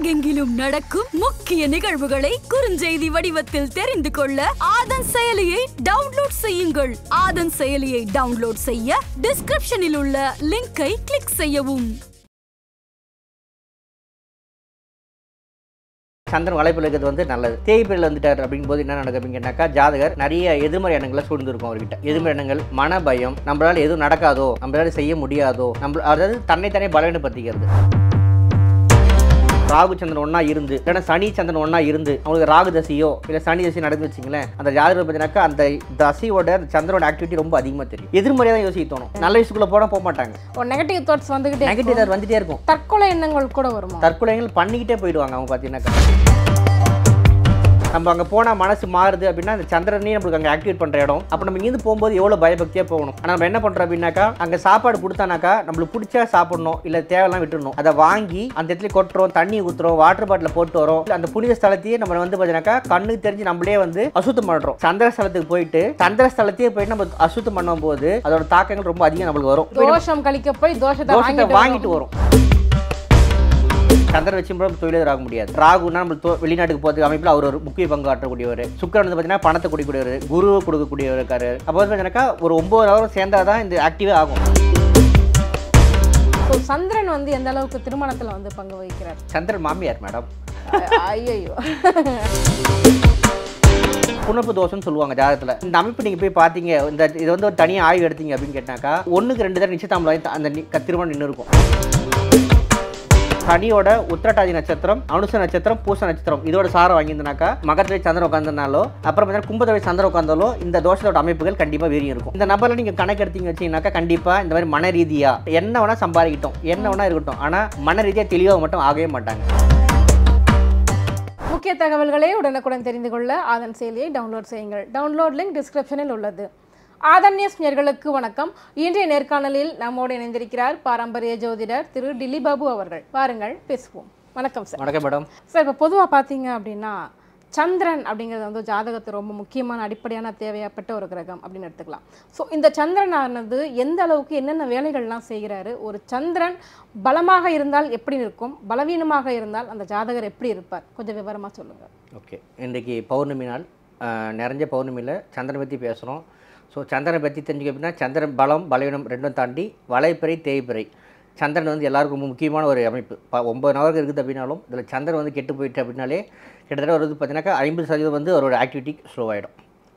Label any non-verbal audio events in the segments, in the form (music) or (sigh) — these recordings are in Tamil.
உலகெங்கிலும் நடக்கும் முக்கிய நிகழ்வுகளை குறுஞ்செய்தி வடிவத்தில் தெரிந்து கொள்ள ஆதன் செயலியை டவுன்லோட் செய்யுங்கள் ஆதன் செயலியை டவுன்லோட் செய்ய டிஸ்கிரிப்ஷனில் உள்ள லிங்கை கிளிக் செய்யவும் சந்திரன் வலைப்பில் இருக்கிறது வந்து நல்லது தேய்ப்பில் வந்துட்டார் அப்படிங்கும் போது என்ன நடக்கும் அப்படின்னு ஜாதகர் நிறைய எதிர்மறை எண்ணங்களை சூழ்ந்திருக்கும் அவர்கிட்ட எதிர்மறை எண்ணங்கள் மன பயம் நம்மளால எதுவும் நடக்காதோ நம்மளால செய்ய முடியாதோ நம்ம அதாவது தன்னை தன்னை பலவீனப்படுத்திக்கிறது ராகு சந்திரன் ஒன்னா இருந்து இல்லைன்னா சனி சந்திரன் ஒன்னா இருந்து அவங்களுக்கு ராகு தசையோ இல்லை சனி தசை நடந்து வச்சுங்களேன் அந்த ஜாதகம் பார்த்தீங்கன்னாக்கா அந்த தசையோட சந்திரோட ஆக்டிவிட்டி ரொம்ப அதிகமாக தெரியும் எதிர்மறையாக தான் யோசிக்க தோணும் நல்ல விஷயத்துக்குள்ள போட போக மாட்டாங்க ஒரு நெகட்டிவ் தாட்ஸ் வந்துகிட்டே நெகட்டிவ் தாட் வந்துட்டே இருக்கும் தற்கொலை எண்ணங்கள் கூட வரும் தற்கொலைகள் பண்ணிக்கிட்டே போயிடுவாங்க அவங்க பார்த்தீங்கன்னாக்கா நம்ம அங்கே போனால் மனசு மாறுது அப்படின்னா அந்த சந்திரனையும் நம்மளுக்கு அங்கே ஆக்டிவேட் பண்ணுற இடம் அப்போ நம்ம இங்கேருந்து போகும்போது எவ்வளோ பயபக்தியாக போகணும் ஆனால் நம்ம என்ன பண்ணுறோம் அப்படின்னாக்கா அங்கே சாப்பாடு கொடுத்தானாக்கா நம்மளுக்கு பிடிச்சா சாப்பிடணும் இல்லை தேவையெல்லாம் விட்டுணும் அதை வாங்கி அந்த இடத்துல கொட்டுறோம் தண்ணி ஊற்றுறோம் வாட்டர் பாட்டில் போட்டு வரோம் அந்த புனித ஸ்தலத்தையே நம்ம வந்து பார்த்தீங்கன்னாக்கா கண்ணுக்கு தெரிஞ்சு நம்மளே வந்து அசுத்தம் பண்ணுறோம் சந்திர ஸ்தலத்துக்கு போயிட்டு சந்திர ஸ்தலத்தையே போயிட்டு நம்ம அசுத்தம் பண்ணும் போது அதோட தாக்கங்கள் ரொம்ப அதிகம் நம்மளுக்கு வரும் தோஷம் கழிக்க போய் தோஷத்தை வாங்கிட்டு வரும் சந்திரன் வச்சும்போது தொழிலாளர் ஆக முடியாது ராகுனா நம்ம வெளிநாட்டுக்கு போகிறதுக்கு அமைப்பில் அவர் ஒரு முக்கிய பங்கு ஆற்றக்கூடியவர் சுக்கரன் வந்து பார்த்தீங்கன்னா பணத்தை கொடுக்கக்கூடியவர் குருவை கொடுக்கக்கூடியவர் இருக்காரு அப்போ வந்து பார்த்தீங்கன்னா ஒரு ஒம்பது நேரம் சேர்ந்தால் தான் இந்த ஆக்டிவே ஆகும் ஸோ சந்திரன் வந்து எந்த அளவுக்கு திருமணத்தில் வந்து பங்கு வகிக்கிறார் சந்திரன் மாமியார் மேடம் ஐயோ புனப்பு தோஷம்னு சொல்லுவாங்க ஜாதகத்தில் இந்த அமைப்பு நீங்கள் போய் பார்த்தீங்க இந்த இதை வந்து ஒரு தனியாக ஆய்வு எடுத்தீங்க அப்படின்னு கேட்டாக்கா ஒன்றுக்கு ரெண்டு தடவை நிச்சயத்தாமல் அந்த திருமணம் நின்று இருக்கும் சனியோட உத்திரட்டாதி நட்சத்திரம் அனுச நட்சத்திரம் பூச நட்சத்திரம் இதோட சாரம் வாங்கியிருந்தாக்கா மகத்திலே சந்திரன் உட்காந்துனாலோ அப்புறம் பார்த்தீங்கன்னா கும்பத்தொடை சந்திரன் உட்காந்தாலோ இந்த தோஷத்தோட அமைப்புகள் கண்டிப்பாக வீரியம் இருக்கும் இந்த நபரில் நீங்கள் கணக்கெடுத்தீங்க வச்சிங்கனாக்கா கண்டிப்பாக இந்த மாதிரி மன ரீதியாக என்ன வேணால் சம்பாதிக்கிட்டோம் என்ன வேணால் இருக்கட்டும் ஆனால் மன ரீதியாக தெளிவாக மட்டும் ஆகவே மாட்டாங்க முக்கிய தகவல்களை உடனுக்குடன் தெரிந்து கொள்ள அதன் செயலியை டவுன்லோட் செய்யுங்கள் டவுன்லோட் லிங்க் டிஸ்கிரிப்ஷனில் உள்ளது ஆதன்யஸ் நேர்களுக்கு வணக்கம் இன்றைய நேர்காணலில் நம்மோடு இணைந்திருக்கிறார் பாரம்பரிய ஜோதிடர் திரு டில்லி பாபு அவர்கள் பாருங்கள் பேசுவோம் வணக்கம் சார் வணக்கம் மேடம் சார் இப்போ பொதுவாக பார்த்தீங்க அப்படின்னா சந்திரன் அப்படிங்கிறது வந்து ஜாதகத்தை ரொம்ப முக்கியமான அடிப்படையான தேவையாப்பட்ட ஒரு கிரகம் அப்படின்னு எடுத்துக்கலாம் ஸோ இந்த சந்திரன் ஆனது எந்த அளவுக்கு என்னென்ன வேலைகள்லாம் செய்கிறாரு ஒரு சந்திரன் பலமாக இருந்தால் எப்படி இருக்கும் பலவீனமாக இருந்தால் அந்த ஜாதகர் எப்படி இருப்பார் கொஞ்சம் விவரமாக சொல்லுங்கள் ஓகே இன்றைக்கு பௌர்ணமி நாள் நிறைஞ்ச பௌர்ணமியில் சந்திரன் பற்றி பேசுகிறோம் ஸோ சந்திரனை பற்றி தெரிஞ்சுக்க அப்படின்னா சந்திரன் பலம் பலவீனம் ரெண்டும் தாண்டி வலைப்பிறை தேய்ப்பறை சந்திரன் வந்து எல்லாருக்கும் முக்கியமான ஒரு அமைப்பு இப்போ ஒம்பது நவர்கள் இருக்குது அப்படின்னாலும் இதில் சந்திரன் வந்து கெட்டு போயிட்டு அப்படின்னாலே கிட்டத்தட்ட ஒரு வந்து பார்த்தீங்கன்னாக்கா ஐம்பது சதவீதம் வந்து அவரோட ஆக்டிவிட்டி ஸ்லோ ஆகிடும்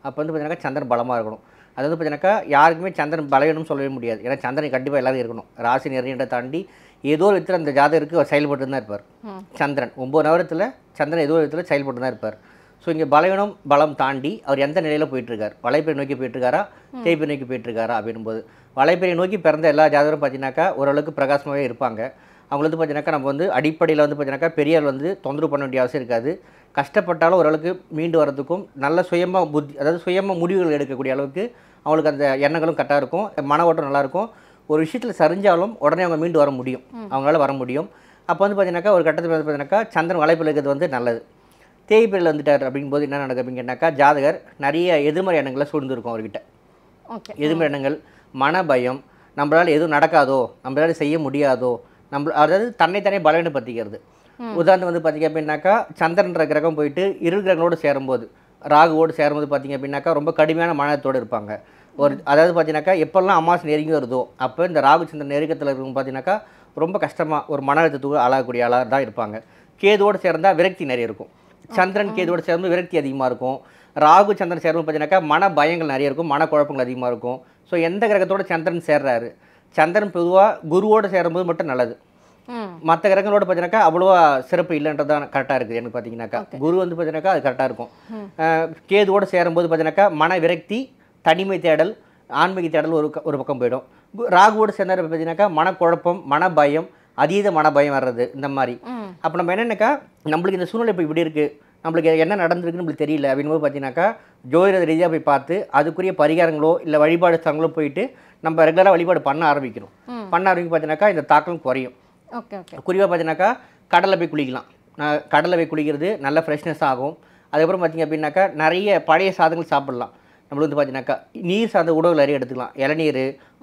அப்போ வந்து பார்த்தீங்கன்னா சந்திரன் பலமாக இருக்கணும் அது வந்து பார்த்தீங்கன்னாக்கா யாருக்குமே சந்திரன் பலவீனம் சொல்லவே முடியாது ஏன்னா சந்திரன் கண்டிப்பாக எல்லோரும் இருக்கணும் ராசி நிறையன்ற தாண்டி ஏதோ ஒரு விதத்தில் அந்த ஜாதகருக்கு செயல்பட்டு தான் இருப்பார் சந்திரன் ஒம்பது நவரத்தில் சந்திரன் ஏதோ ஒரு விதத்தில் செயல்பட்டு தான் இருப்பார் ஸோ இங்கே பலவீனம் பலம் தாண்டி அவர் எந்த நிலையில் போயிட்டுருக்கார் வலைப்பெறை நோக்கி போயிட்டுருக்காரா தேய்ப்பை நோக்கி போயிட்டுருக்காரா அப்படின்போது வலைப்பெறை நோக்கி பிறந்த எல்லா ஜாதகரும் பார்த்தீங்கன்னாக்கா ஓரளவுக்கு பிரகாசமாகவே இருப்பாங்க அவங்க வந்து பார்த்தீங்கன்னாக்கா நம்ம வந்து அடிப்படையில் வந்து பார்த்தீங்கன்னாக்கா பெரியார் வந்து தொந்தரவு பண்ண வேண்டிய அவசியம் இருக்காது கஷ்டப்பட்டாலும் ஓரளவுக்கு மீண்டு வரதுக்கும் நல்ல சுயமாக புத்தி அதாவது சுயமாக முடிவுகள் எடுக்கக்கூடிய அளவுக்கு அவங்களுக்கு அந்த எண்ணங்களும் கரெக்டாக இருக்கும் மன ஓட்டம் நல்லாயிருக்கும் ஒரு விஷயத்தில் சரிஞ்சாலும் உடனே அவங்க மீண்டு வர முடியும் அவங்களால வர முடியும் அப்போ வந்து பார்த்தீங்கன்னாக்கா ஒரு கட்டத்தில் வந்து பார்த்தீங்கன்னாக்கா சந்திரன் வலைப்பில் இருக்கிறது வந்து நல்லது தேய்பேரில் வந்துட்டார் அப்படிங்கும்போது என்ன நடக்குது அப்படின்னு கேட்டாக்கா ஜாதகர் நிறைய எதிர்மறை எண்ணங்களை சூழ்ந்துருக்கும் அவர்கிட்ட ஓகே எதிர்மறை எண்ணங்கள் மன பயம் நம்மளால் எதுவும் நடக்காதோ நம்மளால் செய்ய முடியாதோ நம்ம அதாவது தன்னைத்தானே பலவீனப்படுத்திக்கிறது உதாரணம் வந்து பார்த்திங்க அப்படின்னாக்கா சந்திரன்ற கிரகம் போயிட்டு இரு கிரகங்களோடு சேரும்போது ராகுவோடு சேரும்போது பார்த்திங்க அப்படின்னாக்கா ரொம்ப கடுமையான மனத்தோடு இருப்பாங்க ஒரு அதாவது பார்த்தீங்கன்னாக்கா எப்போல்லாம் அமாவாசை நெருங்கி வருதோ அப்போ இந்த ராகு சந்திரன் நெருக்கத்தில் இருக்கும் பார்த்தீங்கன்னாக்கா ரொம்ப கஷ்டமாக ஒரு மன அழுத்தத்துக்கு ஆளாகக்கூடிய ஆளாக தான் இருப்பாங்க கேதுவோடு சேர்ந்தால் விரக்தி நிறைய இருக்கும் சந்திரன் கேதுவோட சேர்ந்து விரக்தி அதிகமாக இருக்கும் ராகு சந்திரன் சேரும் பார்த்தீங்கன்னாக்கா மன பயங்கள் நிறைய இருக்கும் மன குழப்பங்கள் அதிகமாக இருக்கும் ஸோ எந்த கிரகத்தோட சந்திரன் சேர்றாரு சந்திரன் பொதுவாக குருவோடு சேரும்போது மட்டும் நல்லது மற்ற கிரகங்களோட பார்த்தீங்கன்னாக்கா அவ்வளோவா சிறப்பு இல்லைன்றதான் கரெக்டாக இருக்குது எனக்கு பார்த்தீங்கன்னாக்கா குரு வந்து பார்த்தீங்கன்னாக்கா அது கரெக்டாக இருக்கும் கேதுவோடு சேரும்போது பார்த்தீங்கன்னாக்கா மன விரக்தி தனிமை தேடல் ஆன்மீக தேடல் ஒரு ஒரு பக்கம் போயிடும் ராகுவோடு சேர்ந்தார் பார்த்தீங்கன்னாக்கா மனக்குழப்பம் மன பயம் அதீத மனபயம் வர்றது இந்த மாதிரி அப்போ நம்ம என்னென்னாக்கா நம்மளுக்கு இந்த சூழ்நிலை இப்போ இப்படி இருக்குது நம்மளுக்கு என்ன நடந்திருக்குன்னு நம்மளுக்கு தெரியல அப்படின்னு போது பார்த்தீங்கன்னாக்கா ஜோதிட ரீதியாக போய் பார்த்து அதுக்குரிய பரிகாரங்களோ இல்லை வழிபாடு ஸ்தலங்களோ போயிட்டு நம்ம ரெகுலராக வழிபாடு பண்ண ஆரம்பிக்கிறோம் பண்ண ஆரம்பிக்கும் பார்த்தீங்கன்னாக்கா இந்த தாக்கம் குறையும் குறிப்பாக பார்த்தீங்கன்னாக்கா கடலில் போய் குளிக்கலாம் நான் கடலில் போய் குளிக்கிறது நல்ல ஃப்ரெஷ்னஸ் ஆகும் அதுக்கப்புறம் பார்த்திங்க அப்படின்னாக்கா நிறைய பழைய சாதங்கள் சாப்பிடலாம் நம்மளுக்கு வந்து பார்த்தீங்கன்னாக்கா நீர் சார்ந்த உணவுகள் நிறைய எடுத்துக்கலாம் இளநீர்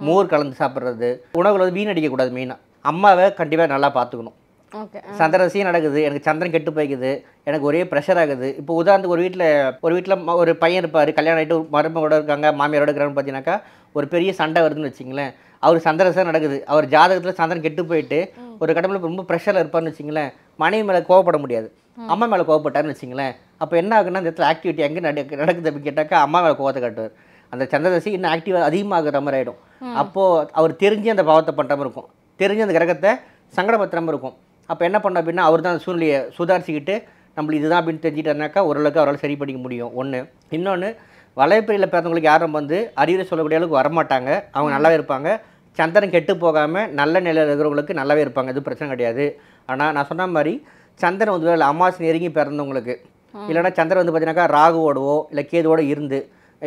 மோர் கலந்து சாப்பிட்றது உணவுகள் வந்து வீணடிக்கக்கூடாது மெயினாக அம்மாவை கண்டிப்பாக நல்லா பார்த்துக்கணும் சந்திரசியும் நடக்குது எனக்கு சந்திரன் கெட்டு போய்க்குது எனக்கு ஒரே ப்ரெஷர் ஆகுது இப்போ உதாரணத்துக்கு ஒரு வீட்டில் ஒரு வீட்டில் ஒரு பையன் இருப்பார் கல்யாணம் ஆகிட்டு மருமகோட இருக்காங்க மாமியாரோட இருக்கிறாங்கன்னு பார்த்தீங்கன்னாக்கா ஒரு பெரிய சண்டை வருதுன்னு வச்சிங்களேன் அவர் சந்திரசம் நடக்குது அவர் ஜாதகத்தில் சந்திரன் கெட்டு போயிட்டு ஒரு கடமையில் ரொம்ப ப்ரெஷரில் இருப்பார்னு வச்சிங்களேன் மனைவி மேலே கோவப்பட முடியாது அம்மா மேலே கோவப்பட்டார்னு வச்சிங்களேன் அப்போ என்ன ஆகுன்னா இந்த இடத்துல ஆக்டிவிட்டி எங்கே நடக்குது அப்படின்னு கேட்டாக்கா அம்மா மேலே கோவத்தை காட்டுவார் அந்த சந்திரதசி இன்னும் ஆக்டிவாக அதிகமாகிற மாதிரி ஆகிடும் அப்போது அவர் தெரிஞ்சு அந்த பாவத்தை பண்ணுற மாதிரி இருக்கும் தெரிஞ்சு அந்த கிரகத்தை சங்கடபத்திரம் இருக்கும் அப்போ என்ன பண்ணோம் அப்படின்னா அவர் தான் அந்த சூழ்நிலையை சுதாரிச்சுக்கிட்டு நம்மள இதுதான் அப்படின்னு தெரிஞ்சுட்டாருனாக்கா ஓரளவுக்கு அவரால் சரி பண்ணிக்க முடியும் ஒன்று இன்னொன்று வலைப்பிரியில் பிறந்தவங்களுக்கு யாரும் வந்து அறிவுரை சொல்லக்கூடிய அளவுக்கு வரமாட்டாங்க அவங்க நல்லாவே இருப்பாங்க சந்திரன் கெட்டு போகாமல் நல்ல நிலையில் இருக்கிறவங்களுக்கு நல்லாவே இருப்பாங்க எதுவும் பிரச்சனை கிடையாது ஆனால் நான் சொன்ன மாதிரி சந்திரன் வந்து வேலை அமாவாசை நெருங்கி பிறந்தவங்களுக்கு இல்லைனா சந்திரன் வந்து பார்த்தீங்கன்னாக்கா ராகுவோடவோ இல்லை கேதுவோட இருந்து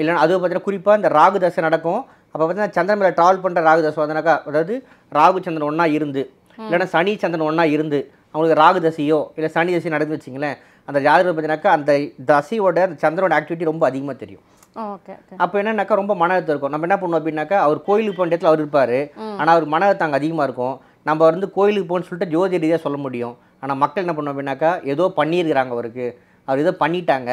இல்லைன்னா அதுவும் பார்த்தீங்கன்னா குறிப்பாக இந்த ராகு தசை நடக்கும் அப்போ பார்த்தீங்கன்னா சந்திரன் ட்ராவல் பண்ணுற ராகு தசை வந்தனாக்கா அதாவது ராகு சந்திரன் ஒன்றா இருந்து இல்லைன்னா சனி சந்திரன் ஒன்றா இருந்து அவங்களுக்கு ராகு தசையோ இல்லை சனி தசையோ நடந்து வச்சிங்களேன் அந்த ஜாதகம் பார்த்தீங்கன்னாக்கா அந்த தசையோட அந்த சந்திரனோட ஆக்டிவிட்டி ரொம்ப அதிகமாக தெரியும் ஓகே அப்போ என்னன்னாக்கா ரொம்ப மன அழுத்தம் இருக்கும் நம்ம என்ன பண்ணுவோம் அப்படின்னாக்கா அவர் கோயிலுக்கு போன இடத்துல அவர் இருப்பார் ஆனால் அவர் மன அழுத்தம் அங்கே அதிகமாக இருக்கும் நம்ம வந்து கோயிலுக்கு போகணும்னு சொல்லிட்டு ஜோதி ரீதியாக சொல்ல முடியும் ஆனால் மக்கள் என்ன பண்ணுவோம் அப்படின்னாக்கா ஏதோ பண்ணியிருக்கிறாங்க அவருக்கு அவர் ஏதோ பண்ணிட்டாங்க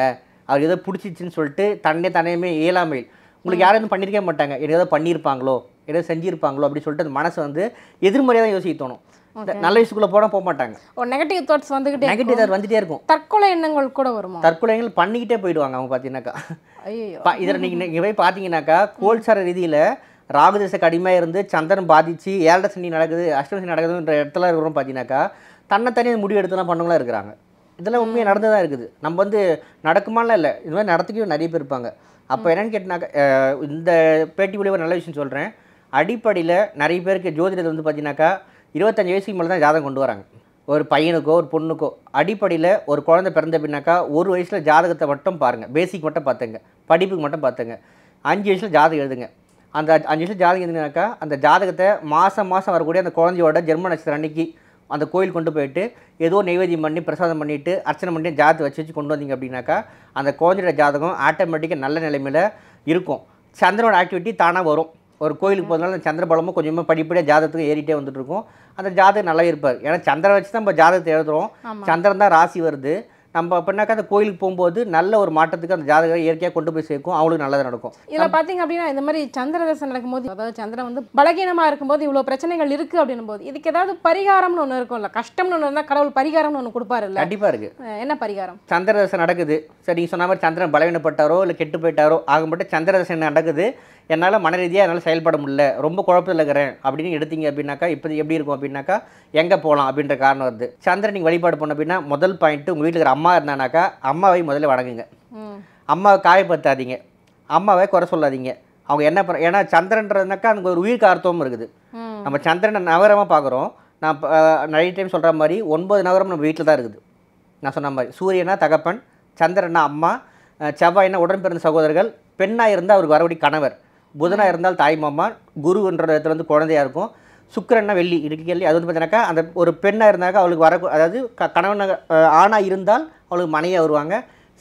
அவர் ஏதோ பிடிச்சிச்சின்னு சொல்லிட்டு தன்னே தனியுமே இயலாமையில் உங்களுக்கு யாரும் எதுவும் மாட்டாங்க எதாவது பண்ணியிருப்பாங்களோ ஏதாவது செஞ்சிருப்பாங்களோ அப்படின்னு சொல்லிட்டு அந்த மனசு வந்து எதிர்மறையாக தான் யோசிக்க தோணும் நல்ல விஷயத்துக்குள்ள போட போக மாட்டாங்க ஒரு நெகட்டிவ் தாட்ஸ் வந்துகிட்டே நெகட்டிவ் தாட் வந்துட்டே இருக்கும் தற்கொலை எண்ணங்கள் கூட தற்கொலை தற்கொலைகள் பண்ணிக்கிட்டே போயிடுவாங்க அவங்க பார்த்தீங்கன்னாக்கா இதில் நீங்கள் நீங்கள் போய் பார்த்தீங்கன்னாக்கா கோல்சார ரீதியில் ராகுதேச கடிமையாக இருந்து சந்திரன் பாதிச்சு ஏழரை சனி நடக்குது அஷ்டமசி நடக்குதுன்ற இடத்துல இருக்கிறோம் பார்த்தீங்கன்னாக்கா தன்னை தனியாக முடிவு எடுத்துலாம் பண்ணவங்களாம் இருக்கிறாங்க இதெல்லாம் உண்மையாக நடந்து தான் இருக்குது நம்ம வந்து நடக்குமாலாம் இல்லை இது மாதிரி நடத்திக்கும் நிறைய பேர் இருப்பாங்க அப்போ என்னென்னு கேட்டினாக்கா இந்த பேட்டி மூலிமா ஒரு நல்ல விஷயம் சொல்கிறேன் அடிப்படையில் நிறைய பேருக்கு ஜோதிடத்தை வந்து பார்த்தீங்கன்னாக்கா இருபத்தஞ்சி வயசுக்கு மேலே தான் ஜாதகம் கொண்டு வராங்க ஒரு பையனுக்கோ ஒரு பொண்ணுக்கோ அடிப்படையில் ஒரு குழந்தை பிறந்த பின்னாக்கா ஒரு வயசில் ஜாதகத்தை மட்டும் பாருங்கள் பேசிக் மட்டும் பார்த்துங்க படிப்புக்கு மட்டும் பார்த்துங்க அஞ்சு வயசில் ஜாதகம் எழுதுங்க அந்த அஞ்சு வயசில் ஜாதகம் எழுதுனாக்கா அந்த ஜாதகத்தை மாதம் மாதம் வரக்கூடிய அந்த குழந்தையோட ஜென்ம நட்சத்திரம் அன்னைக்கு அந்த கோயில் கொண்டு போயிட்டு ஏதோ நைவேத்தியம் பண்ணி பிரசாதம் பண்ணிவிட்டு அர்ச்சனை பண்ணி ஜாதத்தை வச்சு வச்சு கொண்டு வந்தீங்க அப்படின்னாக்கா அந்த குழந்தையோட ஜாதகம் ஆட்டோமேட்டிக்காக நல்ல நிலைமையில் இருக்கும் சந்திரனோட ஆக்டிவிட்டி தானாக வரும் ஒரு கோயிலுக்கு போகிறதுனால அந்த சந்திரபலமும் கொஞ்சமாக படிப்படியாக ஜாதகத்துக்கு ஏறிட்டே இருக்கும் அந்த ஜாதகம் நல்லா இருப்பார் ஏன்னா சந்திரன் வச்சு தான் நம்ம ஜாதகத்தை எழுதுகிறோம் சந்திரன் தான் ராசி வருது நம்ம அப்படின்னாக்கா அந்த கோயிலுக்கு போகும்போது நல்ல ஒரு மாற்றத்துக்கு அந்த ஜாதகம் இயற்கையாக கொண்டு போய் சேர்க்கும் அவங்களுக்கு நல்லதாக நடக்கும் இதில் பார்த்தீங்க அப்படின்னா இந்த மாதிரி சந்திர நடக்கும் நடக்கும்போது அதாவது சந்திரன் வந்து பலகீனமாக இருக்கும்போது இவ்வளோ பிரச்சனைகள் இருக்குது அப்படின்னும் போது இதுக்கு ஏதாவது பரிகாரம்னு ஒன்று இருக்கும்ல கஷ்டம்னு ஒன்று இருந்தால் கடவுள் பரிகாரம்னு ஒன்று கொடுப்பாரு இல்லை கண்டிப்பாக இருக்குது என்ன பரிகாரம் சந்திரதர்சன் நடக்குது சரி நீங்கள் சொன்ன மாதிரி சந்திரன் பலவீனப்பட்டாரோ இல்லை கெட்டு போயிட்டாரோ ஆகும்போது சந்திர நடக்குது என்னால் மனரீதியாக என்னால் செயல்பட முடியல ரொம்ப குழப்பத்தில் இருக்கிறேன் அப்படின்னு எடுத்தீங்க அப்படின்னாக்கா இப்போ எப்படி இருக்கும் அப்படின்னாக்கா எங்கே போகலாம் அப்படின்ற காரணம் வருது சந்திரன் நீங்கள் வழிபாடு பண்ண அப்படின்னா முதல் பாயிண்ட்டு உங்கள் வீட்டில் இருக்கிற அம்மா இருந்தானாக்கா அம்மாவை முதல்ல வணங்குங்க அம்மாவை காயப்படுத்தாதீங்க அம்மாவை குறை சொல்லாதீங்க அவங்க என்ன பண்ண ஏன்னா சந்திரன்றதுனாக்கா அதுக்கு ஒரு உயிர் கார்த்தமும் இருக்குது நம்ம சந்திரனை நகரமாக பார்க்குறோம் நான் நிறைய டைம் சொல்கிற மாதிரி ஒன்பது நகரம் நம்ம வீட்டில் தான் இருக்குது நான் சொன்ன மாதிரி சூரியனா தகப்பன் சந்திரனா அம்மா செவ்வாய்னா உடன் பிறந்த சகோதரர்கள் பெண்ணாக இருந்தால் அவருக்கு வரவடி கணவர் புதனாக இருந்தால் தாய் மாமா குருன்ற இடத்துல வந்து குழந்தையாக இருக்கும் சுக்கரன்னா வெள்ளி கேள்வி அது வந்து பார்த்தீங்கன்னாக்கா அந்த ஒரு பெண்ணாக இருந்தாக்கா அவளுக்கு வர அதாவது க கணவனாக ஆணாக இருந்தால் அவளுக்கு மனையாக வருவாங்க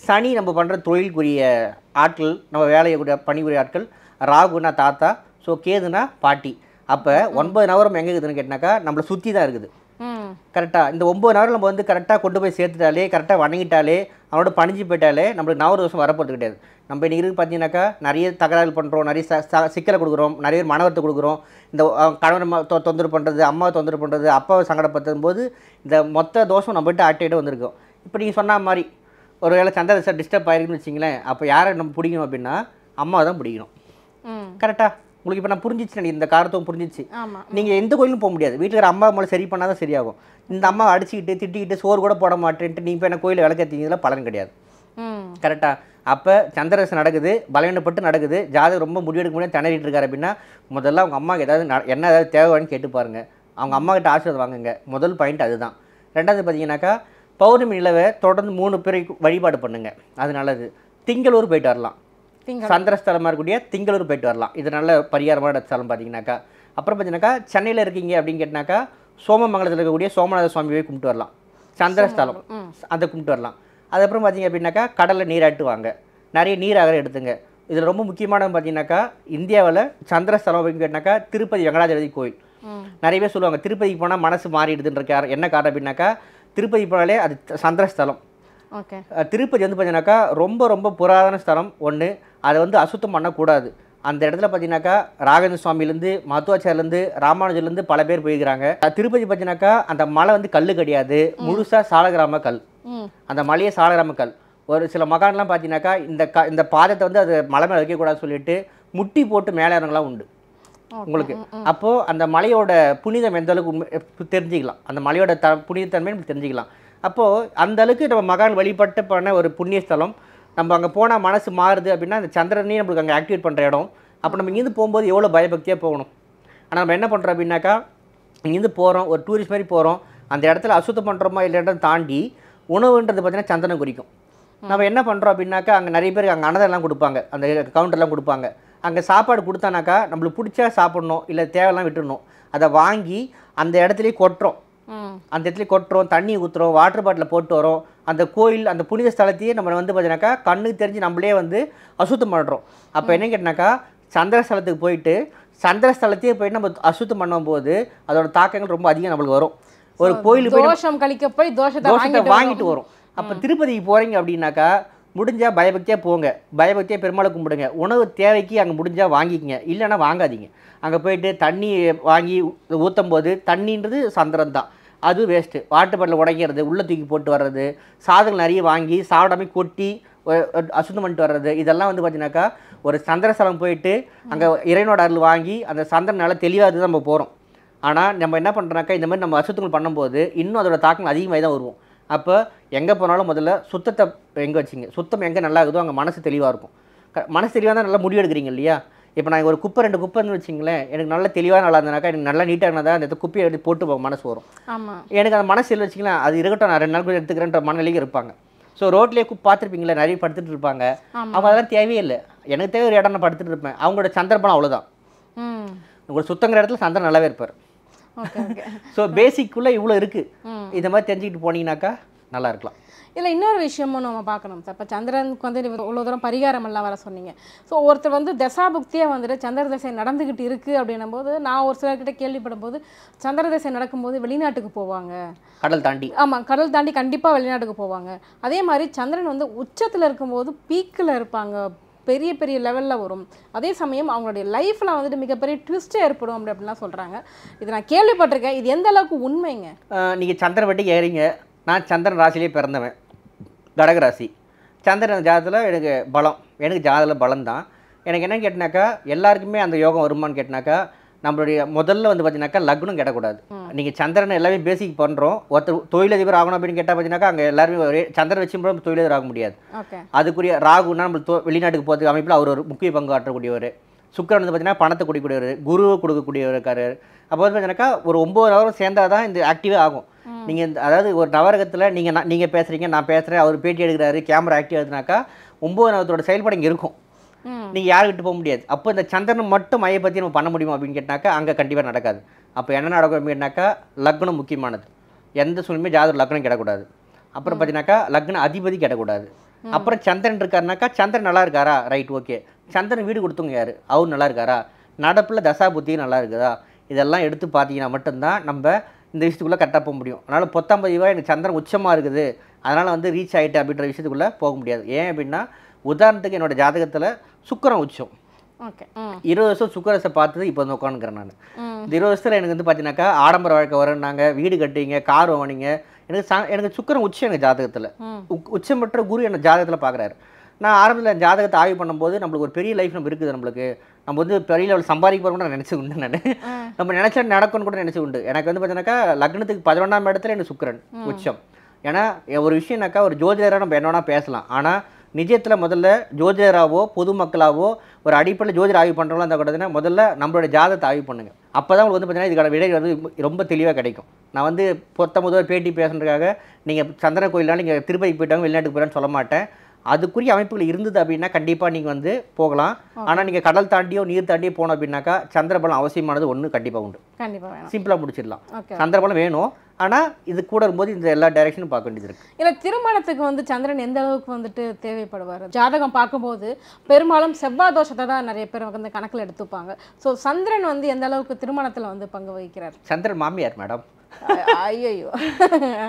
சனி நம்ம பண்ணுற தொழிலுக்குரிய ஆட்கள் நம்ம வேலையக்கூடிய பணிக்குரிய ஆட்கள் ராகுனா தாத்தா ஸோ கேதுனா பாட்டி அப்போ ஒன்பது நவரம் எங்கே இருக்குதுன்னு கேட்டினாக்கா நம்மளை சுற்றி தான் இருக்குது கரெக்டாக இந்த ஒம்பது நவரம் நம்ம வந்து கரெக்டாக கொண்டு போய் சேர்த்துட்டாலே கரெக்டாக வணங்கிட்டாலே அவனோட பணிஞ்சு போயிட்டாலே நம்மளுக்கு நவர வருஷம் வரப்போகிறது கிடையாது நம்ம இன்றைக்கி இருக்கு பார்த்தீங்கன்னாக்கா நிறைய தகராறு பண்ணுறோம் நிறைய சிக்கலை கொடுக்குறோம் நிறைய பேர் மனவரத்தை கொடுக்குறோம் இந்த கணவர் தொந்தரவு பண்ணுறது அம்மாவை தொந்தரவு பண்ணுறது அப்பாவை சங்கடப்படுத்தும் போது இந்த மொத்த தோஷம் நம்மகிட்ட ஆட்டிகிட்டு வந்திருக்கோம் இப்போ நீங்கள் சொன்ன மாதிரி ஒரு வேளை சண்டை சார் டிஸ்டர்ப் ஆயிருக்குன்னு வச்சிங்களேன் அப்போ யாரை நம்ம பிடிக்கணும் அப்படின்னா அம்மாவை தான் பிடிக்கணும் கரெக்டாக உங்களுக்கு இப்போ நான் புரிஞ்சிச்சு இந்த காரத்தும் புரிஞ்சிச்சு நீங்கள் எந்த கோயிலும் போக முடியாது வீட்டில் இருக்கிற அம்மா மேலே சரி பண்ணால் தான் சரியாகும் இந்த அம்மா அடிச்சுக்கிட்டு திட்டிக்கிட்டு சோறு கூட போட மாட்டேன்ட்டு நீங்கள் இப்போ என்ன கோயிலில் விளக்கத்தீங்கன்னா பலன் கிடையாது கரெக்டாக அப்போ சந்திரரசு நடக்குது பலவீனப்பட்டு நடக்குது ஜாதகம் ரொம்ப முடிவெடுக்க முடியாது திணறிட்டு இருக்காரு அப்படின்னா முதல்ல அவங்க அம்மாவுக்கு ஏதாவது என்ன ஏதாவது தேவைன்னு கேட்டு பாருங்கள் அவங்க அம்மா கிட்ட ஆசீர்வாதம் வாங்குங்க முதல் பாயிண்ட் அதுதான் ரெண்டாவது பார்த்தீங்கன்னாக்கா பௌர்ணமி நிலவை தொடர்ந்து மூணு பேரை வழிபாடு பண்ணுங்கள் அது நல்லது திங்களூர் போயிட்டு வரலாம் சந்திரஸ்தலமாக இருக்கக்கூடிய திங்களூர் போயிட்டு வரலாம் இது நல்ல பரிகாரமான ஸ்தலம் பார்த்தீங்கன்னாக்கா அப்புறம் பார்த்தீங்கன்னாக்கா சென்னையில் இருக்கீங்க அப்படின்னு கேட்டினாக்கா சோமமங்கலத்தில் இருக்கக்கூடிய சோமநாத சுவாமியை கும்பிட்டு வரலாம் சந்திரஸ்தலம் அதை கும்பிட்டு வரலாம் அதுக்கப்புறம் பார்த்திங்க அப்படின்னாக்கா கடலில் நீராட்டுவாங்க நிறைய நீர் அகரம் எடுத்துங்க இதில் ரொம்ப முக்கியமானது பார்த்தீங்கன்னாக்கா இந்தியாவில் சந்திரஸ்தலம் அப்படின்னு திருப்பதி வெங்கடாஜலபதி கோயில் நிறைய பேர் சொல்லுவாங்க திருப்பதிக்கு போனால் மனசு மாறிடுதுன்ற என்ன காரணம் அப்படின்னாக்கா திருப்பதி போனாலே அது சந்திரஸ்தலம் திருப்பதி வந்து பார்த்தீங்கன்னாக்கா ரொம்ப ரொம்ப புராதன ஸ்தலம் ஒன்று அதை வந்து அசுத்தம் பண்ணக்கூடாது அந்த இடத்துல பார்த்தீங்கன்னாக்கா ராகவேந்திர சுவாமிலேருந்து மத்துவாச்சாரிலேருந்து ராமானுஜர்லேருந்து பல பேர் போயிருக்கிறாங்க திருப்பதி பார்த்தீங்கன்னாக்கா அந்த மலை வந்து கல் கிடையாது முழுசாக சாலகிராம கல் அந்த மலையை சாளர மக்கள் ஒரு சில மகான்லாம் பார்த்தீங்கன்னாக்கா இந்த க இந்த பாதத்தை வந்து அது மலை மேலே வைக்கக்கூடாதுன்னு சொல்லிட்டு முட்டி போட்டு மேலே இறங்கலாம் உண்டு உங்களுக்கு அப்போது அந்த மலையோட புனிதம் எந்த அளவுக்கு தெரிஞ்சுக்கலாம் அந்த மலையோட த புனிதத்தன்மை நம்ம தெரிஞ்சுக்கலாம் அப்போது அந்த அளவுக்கு நம்ம மகான் வழிபட்டு பண்ண ஒரு புண்ணிய ஸ்தலம் நம்ம அங்கே போனால் மனசு மாறுது அப்படின்னா அந்த சந்திரனையும் நம்மளுக்கு அங்கே ஆக்டிவேட் பண்ணுற இடம் அப்போ நம்ம இங்கேருந்து போகும்போது எவ்வளோ பயபக்தியாக போகணும் ஆனால் நம்ம என்ன பண்ணுறோம் அப்படின்னாக்கா இங்கேருந்து போகிறோம் ஒரு டூரிஸ்ட் மாதிரி போகிறோம் அந்த இடத்துல அசுத்தம் பண்ணுறோமா இல்லை இடம் தாண்டி உணவுன்றது பார்த்திங்கன்னா சந்தனம் குறிக்கும் நம்ம என்ன பண்ணுறோம் அப்படின்னாக்கா அங்கே நிறைய பேருக்கு அங்கே அனதெல்லாம் கொடுப்பாங்க அந்த கவுண்டர்லாம் கொடுப்பாங்க அங்கே சாப்பாடு கொடுத்தானாக்கா நம்மளுக்கு பிடிச்சா சாப்பிட்ணும் இல்லை தேவையெல்லாம் விட்டுடணும் அதை வாங்கி அந்த இடத்துலையே கொட்டுறோம் அந்த இடத்துல கொட்டுறோம் தண்ணி ஊற்றுறோம் வாட்டர் பாட்டில் போட்டு வரோம் அந்த கோயில் அந்த புனித ஸ்தலத்தையே நம்ம வந்து பார்த்தீங்கன்னாக்கா கண்ணுக்கு தெரிஞ்சு நம்மளே வந்து அசுத்தம் பண்ணுறோம் அப்போ என்ன கேட்டினாக்கா சந்திரஸ்தலத்துக்கு போயிட்டு சந்திரஸ்தலத்தையே போயிட்டு நம்ம அசுத்தம் பண்ணும்போது அதோட தாக்கங்கள் ரொம்ப அதிகம் நம்மளுக்கு வரும் ஒரு கோயிலுக்கு போய் தோஷம் கழிக்க போய் தோஷத்தை வாங்கிட்டு வரும் அப்போ திருப்பதிக்கு போகிறீங்க அப்படின்னாக்கா முடிஞ்சால் பயபக்தியாக போங்க பயபக்தியாக பெருமாளை கும்பிடுங்க உணவு தேவைக்கு அங்கே முடிஞ்சால் வாங்கிக்கங்க இல்லைன்னா வாங்காதீங்க அங்கே போயிட்டு தண்ணி வாங்கி ஊற்றும் போது தண்ணின்றது சந்திரம் தான் அது வேஸ்ட்டு வாட்டர் பாட்டில் உடைக்கிறது உள்ள தூக்கி போட்டு வர்றது சாதங்கள் நிறைய வாங்கி சாப்பிடாம கொட்டி அசுத்தம் பண்ணிட்டு வர்றது இதெல்லாம் வந்து பார்த்தீங்கன்னாக்கா ஒரு சந்திரசலம் போயிட்டு அங்கே இறைனோட அருள் வாங்கி அந்த சந்திரனால தெளிவாக தான் நம்ம போகிறோம் ஆனால் நம்ம என்ன பண்ணுறாக்கா இந்த மாதிரி நம்ம அசுத்தங்கள் பண்ணும்போது இன்னும் அதோட தாக்கம் அதிகமாக தான் வருவோம் அப்போ எங்கே போனாலும் முதல்ல சுத்தத்தை எங்கே வச்சிங்க சுத்தம் எங்கே நல்லா இருக்குதோ அங்கே மனசு தெளிவாக இருக்கும் க மனசு தெளிவாக தான் நல்லா முடிவெடுக்கிறீங்க இல்லையா இப்போ நான் ஒரு குப்பை ரெண்டு குப்பைன்னு வச்சிங்களேன் எனக்கு நல்லா தெளிவாக நல்லா இருந்தனாக்கா எனக்கு நல்லா நீட்டாக இருந்தால் அந்த குப்பையை எடுத்து போட்டு மனசு வரும் எனக்கு அந்த மனசு இல்லை வச்சிங்களேன் அது இருக்கட்டும் நான் ரெண்டு நாள் கூட எடுத்துக்கிறேன்ற மனநிலையும் இருப்பாங்க ஸோ ரோட்லேயே பார்த்துருப்பீங்களே நிறைய படுத்துட்டு இருப்பாங்க அவங்க அதெல்லாம் தேவையே இல்லை எனக்கு தேவை ஒரு இடம் நான் படுத்துட்டு இருப்பேன் அவங்களோட சந்தர்ப்பம் அவ்வளோதான் உங்களுக்கு சுத்தங்கிற இடத்துல சந்திரன் நல்லாவே இருப்பார் ஸோ பேசிக்குள்ளே (laughs) இவ்வளோ இருக்குது இந்த மாதிரி தெரிஞ்சுக்கிட்டு போனீங்கன்னாக்கா நல்லா இருக்கலாம் இல்லை இன்னொரு விஷயமும் நம்ம பார்க்கணும் சார் இப்போ சந்திரனுக்கு வந்து இவ்வளோ தூரம் பரிகாரம் எல்லாம் வர சொன்னீங்க ஸோ ஒருத்தர் வந்து புக்தியாக வந்துட்டு சந்திர தசை நடந்துக்கிட்டு இருக்குது அப்படின்னும் போது நான் ஒரு சிலர்கிட்ட கேள்விப்படும் போது சந்திர தசை நடக்கும்போது வெளிநாட்டுக்கு போவாங்க கடல் தாண்டி ஆமாம் கடல் தாண்டி கண்டிப்பாக வெளிநாட்டுக்கு போவாங்க அதே மாதிரி சந்திரன் வந்து உச்சத்தில் இருக்கும்போது பீக்கில் இருப்பாங்க பெரிய பெரிய லெவலில் வரும் அதே சமயம் அவங்களுடைய லைஃப்பில் வந்துட்டு மிகப்பெரிய ட்விஸ்ட்டே ஏற்படும் அப்படி அப்படிலாம் சொல்கிறாங்க இது நான் கேள்விப்பட்டிருக்கேன் இது எந்த அளவுக்கு உண்மைங்க நீங்கள் வட்டி ஏறிங்க நான் சந்திரன் ராசிலேயே பிறந்தவன் கடகராசி சந்திரன் ஜாதத்தில் எனக்கு பலம் எனக்கு ஜாதத்தில் பலம் தான் எனக்கு என்னென்னு கேட்டினாக்கா எல்லாருக்குமே அந்த யோகம் வருமானு கேட்டினாக்கா நம்மளுடைய முதல்ல வந்து பார்த்தீங்கன்னாக்கா லக்னம் கிடக்கூடாது நீங்கள் சந்திரன் எல்லாமே பேசிக் பண்ணுறோம் ஒருத்தர் தொழிலதிபர் ஆகணும் அப்படின்னு கேட்டால் பார்த்தீங்கன்னாக்கா அங்கே எல்லாருமே ஒரே சந்திரன் வச்சு நம்ம தொழிலதிபர் ஆக முடியாது அதுக்குரிய ராகுனா நம்ம வெளிநாட்டுக்கு போகிறதுக்கு அமைப்பில் அவர் ஒரு முக்கிய பங்கு ஆற்றக்கூடியவர் சுக்கரன் வந்து பார்த்தீங்கன்னா பணத்தை கொடுக்கக்கூடியவர் குருவை கொடுக்கக்கூடியவர் இருக்காரு அப்போ வந்து பார்த்தீங்கன்னாக்கா ஒரு ஒம்பது ஹவரும் சேர்ந்தால் தான் இந்த ஆக்டிவே ஆகும் நீங்கள் இந்த அதாவது ஒரு நவரகத்தில் நீங்கள் நான் நீங்கள் பேசுகிறீங்க நான் பேசுகிறேன் அவர் பேட்டி எடுக்கிறாரு கேமரா ஆக்டிவ் ஆகுதுனாக்கா ஒம்பது நவரத்தோட செயல்பாடு இங்கே இருக்கும் நீங்கள் யாருக்கிட்ட போக முடியாது அப்போ இந்த சந்திரன் மட்டும் மையை பற்றி நம்ம பண்ண முடியும் அப்படின்னு கேட்டாக்கா அங்கே கண்டிப்பாக நடக்காது அப்போ என்ன நடக்கும் அப்படின்னு கேட்டாக்கா லக்னம் முக்கியமானது எந்த சூழ்நிலையும் ஜாதகம் லக்னம் கிடக்கூடாது அப்புறம் பார்த்தீங்கன்னாக்கா லக்ன அதிபதி கிடக்கூடாது அப்புறம் சந்திரன் இருக்காருனாக்கா சந்திரன் நல்லா இருக்காரா ரைட் ஓகே சந்திரன் வீடு கொடுத்தவங்க யார் அவர் நல்லா இருக்காரா நடப்பில் தசா புத்தி நல்லா இருக்குதா இதெல்லாம் எடுத்து பார்த்தீங்கன்னா மட்டும்தான் நம்ம இந்த விஷயத்துக்குள்ளே கரெக்டாக போக முடியும் அதனால் பத்தாம் எனக்கு சந்திரன் உச்சமாக இருக்குது அதனால் வந்து ரீச் ஆகிட்டு அப்படின்ற விஷயத்துக்குள்ளே போக முடியாது ஏன் அப்படின்னா உதாரணத்துக்கு என்னோட ஜாதகத்தில் சுக்கரம் உச்சம் இருபது வருஷம் சுக்கரசை பார்த்தது இப்போ வந்து உட்காந்துக்கிறேன் நான் இந்த இருபது வருஷத்தில் எனக்கு வந்து பார்த்தீங்கன்னாக்கா ஆடம்பர வாழ்க்கை வரேன்னாங்க வீடு கட்டிங்க கார் வாங்கினீங்க எனக்கு ச எனக்கு சுக்கரம் உச்சம் எனக்கு ஜாதகத்தில் உச்சம் பெற்ற குரு என்னை ஜாதகத்தில் பார்க்குறாரு நான் ஆரம்பத்தில் ஜாதகத்தை ஆய்வு பண்ணும்போது நம்மளுக்கு ஒரு பெரிய லைஃப் நம்ம இருக்குது நம்மளுக்கு நம்ம வந்து பெரிய லெவல் சம்பாதிக்க போகிறோம் நான் நினச்சி உண்டு நான் நம்ம நினச்சா நடக்கும்னு கூட நினச்சி உண்டு எனக்கு வந்து பார்த்தீங்கன்னாக்கா லக்னத்துக்கு பதினொன்றாம் இடத்துல எனக்கு சுக்கரன் உச்சம் ஏன்னா ஒரு விஷயம்னாக்கா ஒரு ஜோதிடராக நம்ம என்ன வேணால் பேசலாம் ஆனால் நிஜத்தில் முதல்ல ஜோதிடராகவோ பொதுமக்களாவோ ஒரு அடிப்படையில் ஜோதிடர் ஆய்வு பண்ணுறவங்களா இருந்தால் கூட முதல்ல நம்மளோட ஜாதகத்தை ஆய்வு பண்ணுங்கள் அப்போ தான் உங்களுக்கு வந்து பார்த்தீங்கன்னா இதுக்கான விடைகள் வந்து ரொம்ப தெளிவாக கிடைக்கும் நான் வந்து பொத்த முதல் பேட்டி பேசுகிறதுக்காக நீங்கள் சந்திரன் கோயிலாக நீங்கள் திருப்பதிக்கு போயிட்டாங்க வெளிநாட்டுக்கு போயிட்டான்னு சொல்ல மாட்டேன் அதுக்குரிய அமைப்புகள் இருந்தது அப்படின்னா கண்டிப்பாக நீங்கள் வந்து போகலாம் ஆனால் நீங்கள் கடல் தாண்டியோ நீர் தாண்டியோ போனோம் அப்படின்னாக்கா சந்திரபலம் அவசியமானது ஒன்று கண்டிப்பாக உண்டு கண்டிப்பாக சிம்பிளாக முடிச்சிடலாம் சந்திரபலம் வேணும் ஆனால் இது கூட இருக்கும்போது இந்த எல்லா டைரக்ஷனும் பார்க்க வேண்டியது இருக்கு இல்லை திருமணத்துக்கு வந்து சந்திரன் எந்த அளவுக்கு வந்துட்டு தேவைப்படுவார் ஜாதகம் பார்க்கும்போது பெரும்பாலும் செவ்வாய் தோஷத்தை தான் நிறைய பேர் வந்து கணக்கில் எடுத்துப்பாங்க ஸோ சந்திரன் வந்து எந்த அளவுக்கு திருமணத்தில் வந்து பங்கு வகிக்கிறார் சந்திரன் மாமியார் மேடம் ஐயோ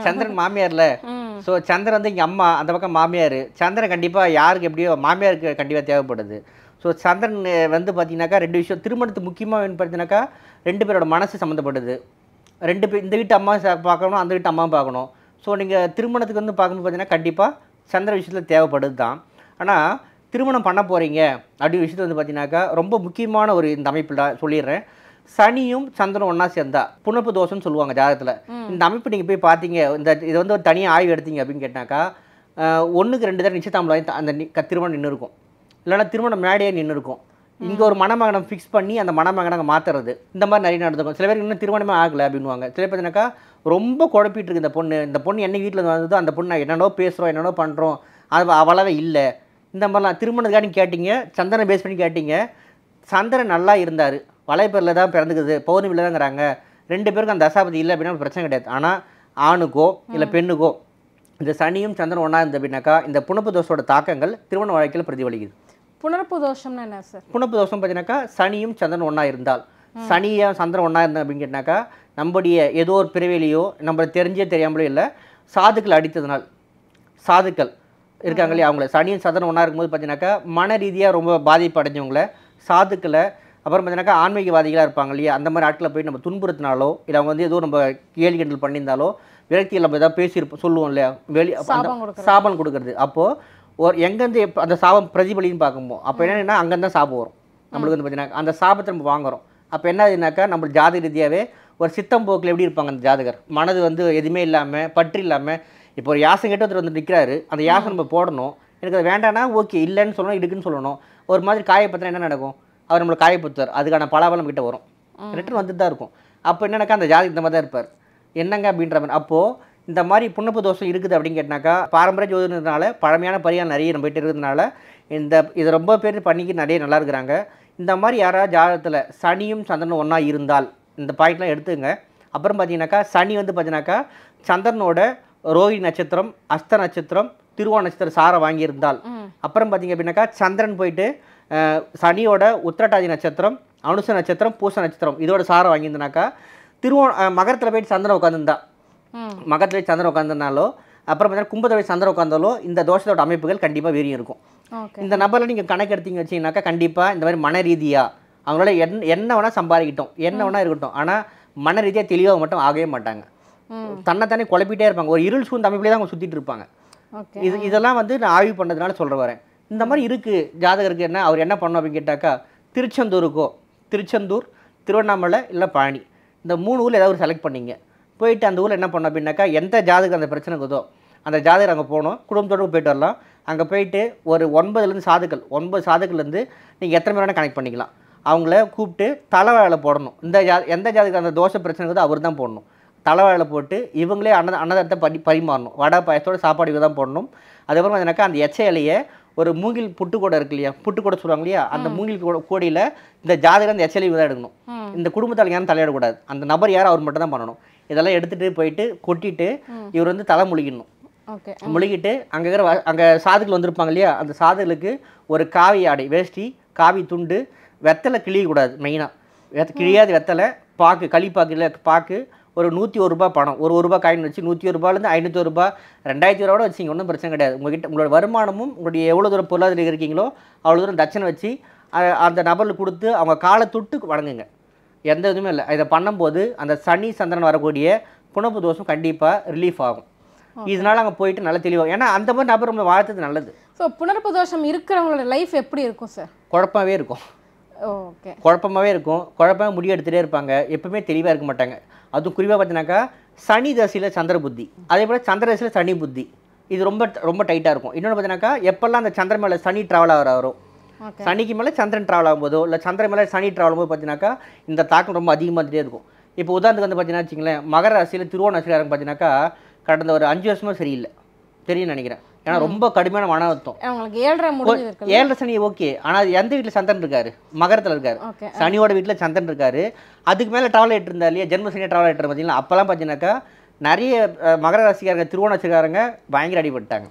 சந்திரன் மாமியார்ல ஸோ சந்திரன் வந்து இங்கே அம்மா அந்த பக்கம் மாமியார் சந்திரன் கண்டிப்பாக யாருக்கு எப்படியோ மாமியாருக்கு கண்டிப்பாக தேவைப்படுது ஸோ சந்திரன் வந்து பார்த்தீங்கன்னாக்கா ரெண்டு விஷயம் திருமணத்துக்கு முக்கியமாக பார்த்தீங்கன்னாக்கா ரெண்டு பேரோட மனசு சம்மந்தப்படுது ரெண்டு பேர் இந்த வீட்டு அம்மா பார்க்கணும் அந்த வீட்டு அம்மாவும் பார்க்கணும் ஸோ நீங்கள் திருமணத்துக்கு வந்து பார்க்கும்போது பார்த்தீங்கன்னா கண்டிப்பாக சந்திர விஷயத்தில் தேவைப்படுது தான் ஆனால் திருமணம் பண்ண போகிறீங்க அப்படி விஷயத்தில் வந்து பார்த்தீங்கன்னாக்கா ரொம்ப முக்கியமான ஒரு இந்த அமைப்பில் சொல்லிடுறேன் சனியும் சந்திரன் ஒன்றா சேர்ந்தா புனப்பு தோஷம்னு சொல்லுவாங்க ஜாதகத்தில் இந்த அமைப்பு நீங்கள் போய் பார்த்தீங்க இந்த இது வந்து ஒரு தனியாக ஆய்வு எடுத்தீங்க அப்படின்னு கேட்டாக்கா ஒன்றுக்கு ரெண்டு தடவை நிச்சயதாம்பலம் அந்த திருமணம் நின்று இருக்கும் இல்லைன்னா திருமணம் முன்னாடியே நின்று இருக்கும் இங்கே ஒரு மணமகனம் ஃபிக்ஸ் பண்ணி அந்த மணமகனங்க மாற்றுறது இந்த மாதிரி நிறைய நடந்துக்கும் சில பேர் இன்னும் திருமணமே ஆகலை அப்படின்னுவாங்க சில பேர் என்னக்கா ரொம்ப குழப்பிட்டு இருக்கு இந்த பொண்ணு இந்த பொண்ணு என்ன வீட்டில் வந்ததோ அந்த பொண்ணு என்னென்னோ பேசுகிறோம் என்னென்னோ பண்ணுறோம் அது அவ்வளவே இல்லை இந்த மாதிரிலாம் திருமணத்துக்காக நீங்கள் கேட்டீங்க சந்திரனை பேஸ் பண்ணி கேட்டீங்க சந்திரன் நல்லா இருந்தார் வலைப்பேரில் தான் பிறந்துக்குது பௌர்ணமியில் தாங்கிறாங்க ரெண்டு பேருக்கும் அந்த தசாபதி இல்லை அப்படின்னா பிரச்சனை கிடையாது ஆனால் ஆணுக்கோ இல்லை பெண்ணுக்கோ இந்த சனியும் சந்திரன் ஒன்றா இருந்த அப்படின்னாக்கா இந்த புனப்பு தோஷோட தாக்கங்கள் திருமண வாழ்க்கையில் பிரதிபலிக்குது புனப்பு தோஷம்னா என்ன சார் புனப்பு தோஷம் பார்த்தீங்கன்னாக்கா சனியும் சந்திரன் ஒன்றா இருந்தால் சனியாக சந்திரன் ஒன்றா இருந்தால் அப்படின்னு கேட்டாக்கா நம்முடைய ஏதோ ஒரு பிறவிலையோ நம்மளை தெரிஞ்சே தெரியாமலோ இல்லை சாதுக்கள் அடித்ததுனால் சாதுக்கள் இருக்காங்களே அவங்கள சனியும் சந்திரன் ஒன்றா இருக்கும்போது பார்த்தீங்கன்னாக்கா மன ரீதியாக ரொம்ப பாதிப்பு அடைஞ்சவங்கள சாதுக்களை அப்புறம் பார்த்தீங்கன்னா ஆன்மீகவாதிகளாக இருப்பாங்க இல்லையா அந்த மாதிரி ஆட்களை போய் நம்ம துன்புறுத்தினாலோ இல்லை அவங்க வந்து எதுவும் நம்ம கேள்வி கண்டல் பண்ணியிருந்தாலோ விரக்தியில் நம்ம ஏதாவது பேசியிருப்போம் சொல்லுவோம் இல்லையா வெளி சாபம் கொடுக்குறது அப்போது ஒரு எங்கேருந்து அந்த சாபம் பிரதிபலின்னு பார்க்கும்போது அப்போ என்னென்னா அங்கே தான் சாபம் வரும் நம்மளுக்கு வந்து பார்த்தீங்கன்னா அந்த சாபத்தை நம்ம வாங்குகிறோம் அப்போ என்ன நம்ம ஜாதக ரீதியாகவே ஒரு சித்தம் போக்கில் எப்படி இருப்பாங்க அந்த ஜாதகர் மனது வந்து எதுவுமே இல்லாமல் பற்று இல்லாமல் இப்போ ஒரு யாசம் கேட்டு ஒருத்தர் வந்து நிற்கிறாரு அந்த யாசம் நம்ம போடணும் எனக்கு அது வேண்டாம்னா ஓகே இல்லைன்னு சொல்லணும் இருக்குன்னு சொல்லணும் ஒரு மாதிரி காயப்பத்திரம் என்ன நடக்கும் அவர் நம்மளை காயப்படுத்துவார் அதுக்கான பலாபலம் கிட்ட வரும் ரிட்டர்ன் வந்துட்டு தான் இருக்கும் அப்போ என்னன்னாக்கா அந்த ஜாதி இந்த மாதிரி தான் இருப்பார் என்னங்க அப்படின்ற மாதிரி அப்போது இந்த மாதிரி புண்ணப்பு தோஷம் இருக்குது அப்படின்னு கேட்டினாக்கா பாரம்பரிய ஜோதினால பழமையான பரிகாரம் நிறைய நம்ம போயிட்டு இருக்கிறதுனால இந்த இது ரொம்ப பேர் பண்ணிக்கு நிறைய நல்லா இருக்கிறாங்க இந்த மாதிரி யாராவது ஜாதகத்தில் சனியும் சந்திரனும் ஒன்றா இருந்தால் இந்த பாயிண்ட்லாம் எடுத்துங்க அப்புறம் பார்த்தீங்கன்னாக்கா சனி வந்து பார்த்தீங்கன்னாக்கா சந்திரனோட ரோஹிணி நட்சத்திரம் அஸ்த நட்சத்திரம் திருவா நட்சத்திர சாரை வாங்கியிருந்தால் அப்புறம் பார்த்தீங்க அப்படின்னாக்கா சந்திரன் போயிட்டு சனியோட உத்திரட்டாதி நட்சத்திரம் அனுச நட்சத்திரம் பூச நட்சத்திரம் இதோட சாரை வாங்கியிருந்தனாக்கா திருவோ மகரத்தில் போயிட்டு சந்திரன் உட்காந்துருந்தா மகரத்தில் போய் சந்திரன் உட்காந்துருந்தாலோ அப்புறம் பார்த்தீங்கன்னா கும்பத்தில் போய் சந்திரன் உட்காந்தாலோ இந்த தோஷத்தோட அமைப்புகள் கண்டிப்பாக வீரியம் இருக்கும் இந்த நபரில் நீங்கள் கணக்கெடுத்தீங்க வச்சிங்கனாக்கா கண்டிப்பாக இந்த மாதிரி மன ரீதியாக அவங்களால என் என்ன வேணால் சம்பாதிக்கிட்டோம் என்ன வேணால் இருக்கட்டும் ஆனால் மன ரீதியாக தெளிவாக மட்டும் ஆகவே மாட்டாங்க தன்னைத்தானே குழப்பிட்டே இருப்பாங்க ஒரு இருள் சூழ்ந்த அமைப்புலேயே தான் அவங்க சுற்றிட்டு இருப்பாங்க இது இதெல்லாம் வந்து நான் ஆய்வு பண்ணதுனால சொல்கிற வரேன் இந்த மாதிரி இருக்குது ஜாதகருக்கு என்ன அவர் என்ன பண்ணோம் அப்படின்னு கேட்டாக்கா திருச்செந்தூருக்கோ திருச்செந்தூர் திருவண்ணாமலை இல்லை பழனி இந்த மூணு ஊரில் ஏதாவது ஒரு செலக்ட் பண்ணிங்க போயிட்டு அந்த ஊரில் என்ன பண்ணோம் அப்படின்னாக்கா எந்த ஜாதகம் அந்த பிரச்சனை இருக்குதோ அந்த ஜாதகர் அங்கே போகணும் குடும்பத்தோடு போயிட்டு வரலாம் அங்கே போயிட்டு ஒரு ஒன்பதுலேருந்து சாதுக்கள் ஒன்பது சாதுக்கள்லேருந்து நீங்கள் எத்தனை பேர் வேணால் கனெக்ட் பண்ணிக்கலாம் அவங்கள கூப்பிட்டு தலைவாழை போடணும் இந்த ஜா எந்த ஜாதகம் அந்த தோஷ பிரச்சனை இருக்குதோ அவர் தான் போடணும் தலைவாழை போட்டு இவங்களே அன்ன அன்னதாரத்தை படி பரிமாறணும் வடை பாயத்தோட சாப்பாடு தான் போடணும் அதுக்கப்புறம் என்னக்கா அந்த எச்ச இலையை ஒரு மூங்கில் புட்டுக்கோடை இருக்கு இல்லையா புட்டுக்கோடை சொல்லுவாங்க இல்லையா அந்த மூங்கில் கோடியில் இந்த ஜாதகம் அந்த எச்சலி தான் எடுக்கணும் இந்த குடும்பத்தால் யாரும் தலையிடக்கூடாது அந்த நபர் யார் அவர் மட்டும் தான் பண்ணணும் இதெல்லாம் எடுத்துகிட்டு போயிட்டு கொட்டிட்டு இவர் வந்து தலை முழுகிடணும் முழுகிட்டு அங்கே இருக்கிற அங்கே சாதுகள் வந்திருப்பாங்க இல்லையா அந்த சாதுகளுக்கு ஒரு காவி ஆடை வேஷ்டி காவி துண்டு வெத்தலை கிழியக்கூடாது மெயினாக வெத் கிழியாத வெத்தலை பாக்கு களிப்பாக்கு இல்லை பாக்கு ஒரு நூற்றி ஒரு ரூபா பணம் ஒரு ஒரு ரூபா காயின் வச்சு நூற்றி ஒரு ரூபாலேருந்து ஐநூற்றி ரூபா ரெண்டாயிரத்தி ரூபாவோட வச்சுங்க ஒன்றும் பிரச்சனை கிடையாது உங்கள்கிட்ட உங்களோட வருமானமும் உங்களுடைய எவ்வளோ தூரம் பொருளாதாரம் இருக்கீங்களோ அவ்வளோ தூரம் தட்சணை வச்சு அந்த நபர்களுக்கு கொடுத்து அவங்க காலை தொட்டு வணங்குங்க எந்த இதுவுமே இல்லை இதை பண்ணும்போது அந்த சனி சந்திரன் வரக்கூடிய புனப்பு தோஷம் கண்டிப்பாக ரிலீஃப் ஆகும் இதனால அங்கே போயிட்டு நல்லா தெளிவாகும் ஏன்னா அந்த மாதிரி நபர் நம்ம வாழ்த்தது நல்லது ஸோ புனர்ப்பு தோஷம் இருக்கிறவங்களோட லைஃப் எப்படி இருக்கும் சார் குழப்பமாகவே இருக்கும் ஓகே குழப்பமாகவே இருக்கும் குழப்பமாக முடிவு எடுத்துகிட்டே இருப்பாங்க எப்பவுமே தெளிவாக இருக்க மாட்டாங்க அதுவும் குறிப்பாக பார்த்தீங்கன்னாக்கா சனி தசையில் சந்திர புத்தி அதே போல் சந்திர தசையில் சனி புத்தி இது ரொம்ப ரொம்ப டைட்டாக இருக்கும் இன்னொன்று பார்த்தீங்கன்னாக்கா எப்போல்லாம் அந்த சந்திர மேலே சனி ட்ராவல் ஆகிற வரும் சனிக்கு மேலே சந்திரன் ட்ராவல் ஆகும்போதோ இல்லை சந்திர மேலே சனி ட்ராவல் ஆகும்போது பார்த்தீங்கன்னாக்கா இந்த தாக்கம் ரொம்ப அதிகமாகிட்டே இருக்கும் இப்போ உதாரணத்துக்கு வந்து பார்த்தீங்கன்னா வச்சுங்களேன் மகர ராசியில் திருவோண ராசியில் பார்த்தீங்கன்னாக்கா கடந்த ஒரு அஞ்சு வருஷமும் சரியில்லை தெரியும் நினைக்கிறேன் ஏன்னா ரொம்ப கடுமையான மன அழுத்தம் ஏழரை சனி ஓகே ஆனால் எந்த வீட்டில் சந்திரன் இருக்காரு மகரத்தில் இருக்காரு சனியோட வீட்டில் சந்திரன் இருக்காரு அதுக்கு மேலே டிராவல் ஆகிட்டு இருந்தா இல்லையா ஜென்ம சனியாக டிராவல் ஆகிட்டு பார்த்தீங்கன்னா அப்போல்லாம் பார்த்தீங்கன்னாக்கா நிறைய மகர ராசிக்காரங்க திருவோண ராசிக்காரங்க பயங்கர அடிபட்டாங்க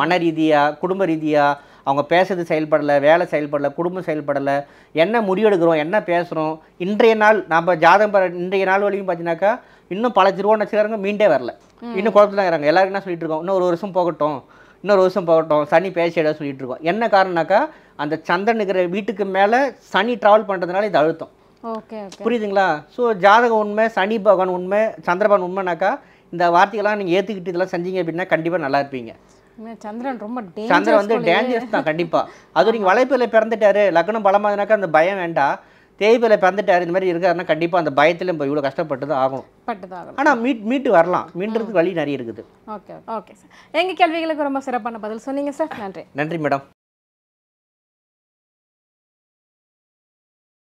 மன ரீதியாக குடும்ப ரீதியாக அவங்க பேசுறது செயல்படலை வேலை செயல்படலை குடும்பம் செயல்படலை என்ன முடிவெடுக்கிறோம் என்ன பேசுகிறோம் இன்றைய நாள் நம்ம ஜாதகம் இன்றைய நாள் வரைக்கும் பார்த்தீங்கன்னாக்கா இன்னும் பல திருவோண நட்சத்திரங்க மீண்டே வரல இன்னும் குழப்பத்தில் தான் எல்லாரும் என்ன சொல்லிட்டு இருக்கோம் இன்னும் ஒரு வருஷம் போகட்டும் இன்னொரு வருஷம் போகட்டும் சனி பேசி சொல்லிட்டு இருக்கோம் என்ன காரணம்னாக்கா அந்த சந்திரன் இருக்கிற வீட்டுக்கு மேலே சனி ட்ராவல் பண்ணுறதுனால இது அழுத்தம் புரியுதுங்களா ஸோ ஜாதகம் உண்மை சனி பகவான் உண்மை சந்திரபான் உண்மைனாக்கா இந்த வார்த்தைகள்லாம் நீங்கள் ஏற்றுக்கிட்டு இதெல்லாம் செஞ்சீங்க அப்படின்னா கண்டிப்பாக நல்லா இருப்பீங்க சந்திரன் ரொம்ப சந்திரன் வந்து டேஞ்சரஸ் தான் கண்டிப்பாக (laughs) அதுவும் நீங்கள் வலைப்பில் பிறந்துட்டாரு லக்னம் பலமாதுனாக்கா அந்த பயம் வேண்டாம் தேய்பில் பிறந்துட்டார் இந்த மாதிரி இருக்காருன்னா கண்டிப்பாக அந்த பயத்தில் இப்போ இவ்வளோ கஷ்டப்பட்டு தான் ஆகும் ஆனால் மீட் மீட்டு வரலாம் மீண்டுறதுக்கு வழி நிறைய இருக்குது ஓகே ஓகே சார் எங்கள் கேள்விகளுக்கு ரொம்ப சிறப்பான பதில் சொன்னீங்க சார் நன்றி நன்றி மேடம்